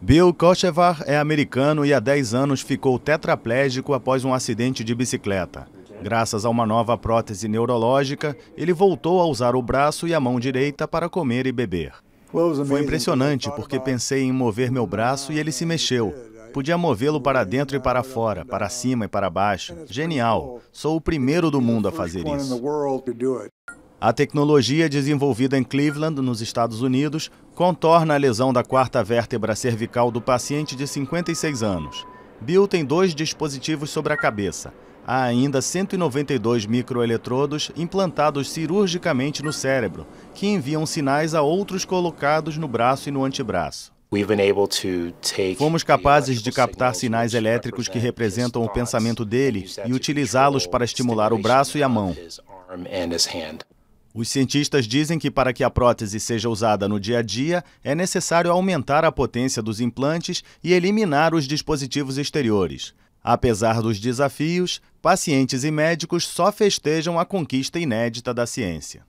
Bill Kochevar é americano e há 10 anos ficou tetraplégico após um acidente de bicicleta. Graças a uma nova prótese neurológica, ele voltou a usar o braço e a mão direita para comer e beber. Foi impressionante porque pensei em mover meu braço e ele se mexeu. Podia movê-lo para dentro e para fora, para cima e para baixo. Genial! Sou o primeiro do mundo a fazer isso. A tecnologia desenvolvida em Cleveland, nos Estados Unidos, contorna a lesão da quarta vértebra cervical do paciente de 56 anos. Bill tem dois dispositivos sobre a cabeça. Há ainda 192 microeletrodos implantados cirurgicamente no cérebro, que enviam sinais a outros colocados no braço e no antebraço. Fomos capazes de captar sinais elétricos que representam o pensamento dele e utilizá-los para estimular o braço e a mão. Os cientistas dizem que para que a prótese seja usada no dia a dia, é necessário aumentar a potência dos implantes e eliminar os dispositivos exteriores. Apesar dos desafios, pacientes e médicos só festejam a conquista inédita da ciência.